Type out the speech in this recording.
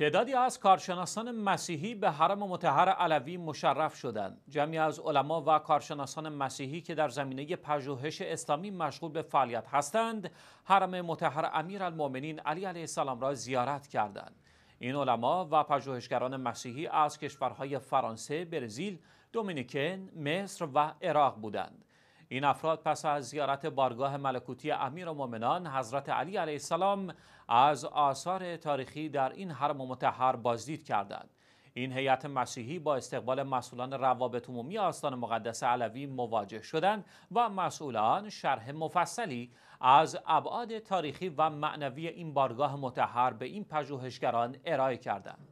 تعدادی از کارشناسان مسیحی به حرم متحر علوی مشرف شدند. جمعی از علما و کارشناسان مسیحی که در زمینه پژوهش اسلامی مشغول به فعالیت هستند، حرم متحر امیرالمؤمنین علی علیه السلام را زیارت کردند. این علما و پژوهشگران مسیحی از کشورهای فرانسه، برزیل، دومینیکن، مصر و عراق بودند. این افراد پس از زیارت بارگاه ملکوتی امیر و مومنان حضرت علی علیه السلام از آثار تاریخی در این حرم متحر بازدید کردند. این هیئت مسیحی با استقبال مسئولان روابط عمومی آستان مقدس علوی مواجه شدند و مسئولان شرح مفصلی از ابعاد تاریخی و معنوی این بارگاه متحر به این پژوهشگران ارائه کردند.